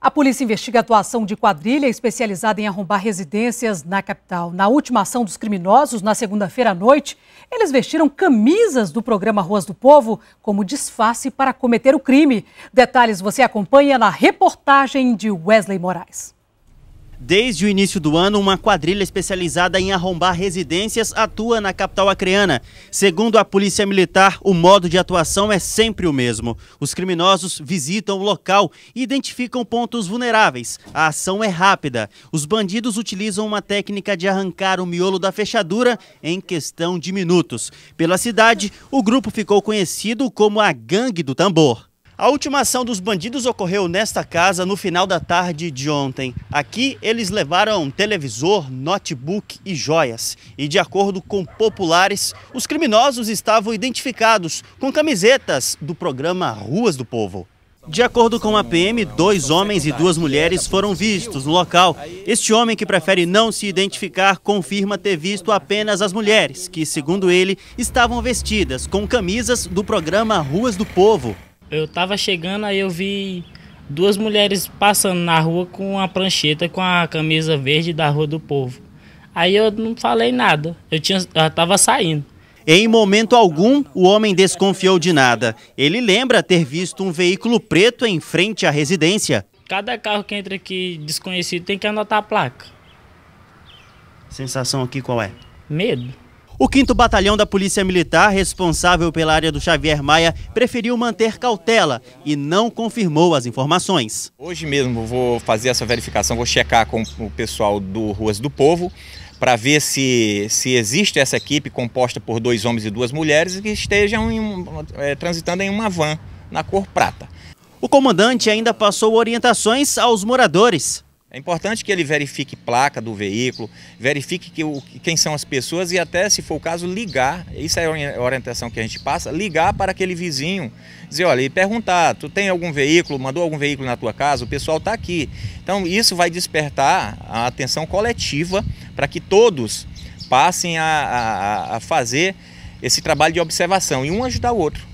A polícia investiga a atuação de quadrilha especializada em arrombar residências na capital. Na última ação dos criminosos, na segunda-feira à noite, eles vestiram camisas do programa Ruas do Povo como disfarce para cometer o crime. Detalhes você acompanha na reportagem de Wesley Moraes. Desde o início do ano, uma quadrilha especializada em arrombar residências atua na capital acreana. Segundo a Polícia Militar, o modo de atuação é sempre o mesmo. Os criminosos visitam o local e identificam pontos vulneráveis. A ação é rápida. Os bandidos utilizam uma técnica de arrancar o miolo da fechadura em questão de minutos. Pela cidade, o grupo ficou conhecido como a Gangue do Tambor. A última ação dos bandidos ocorreu nesta casa no final da tarde de ontem. Aqui eles levaram televisor, notebook e joias. E de acordo com populares, os criminosos estavam identificados com camisetas do programa Ruas do Povo. De acordo com a PM, dois homens e duas mulheres foram vistos no local. Este homem, que prefere não se identificar, confirma ter visto apenas as mulheres, que, segundo ele, estavam vestidas com camisas do programa Ruas do Povo. Eu tava chegando, aí eu vi duas mulheres passando na rua com a prancheta com a camisa verde da Rua do Povo. Aí eu não falei nada, eu, tinha, eu tava saindo. Em momento algum, o homem desconfiou de nada. Ele lembra ter visto um veículo preto em frente à residência. Cada carro que entra aqui desconhecido tem que anotar a placa. Sensação aqui qual é? Medo. O 5 Batalhão da Polícia Militar, responsável pela área do Xavier Maia, preferiu manter cautela e não confirmou as informações. Hoje mesmo vou fazer essa verificação, vou checar com o pessoal do Ruas do Povo para ver se, se existe essa equipe composta por dois homens e duas mulheres que estejam em, é, transitando em uma van na cor prata. O comandante ainda passou orientações aos moradores. É importante que ele verifique placa do veículo, verifique que o, quem são as pessoas e até, se for o caso, ligar. Isso é a orientação que a gente passa, ligar para aquele vizinho. Dizer, olha, e perguntar, tu tem algum veículo, mandou algum veículo na tua casa? O pessoal está aqui. Então, isso vai despertar a atenção coletiva para que todos passem a, a, a fazer esse trabalho de observação e um ajudar o outro.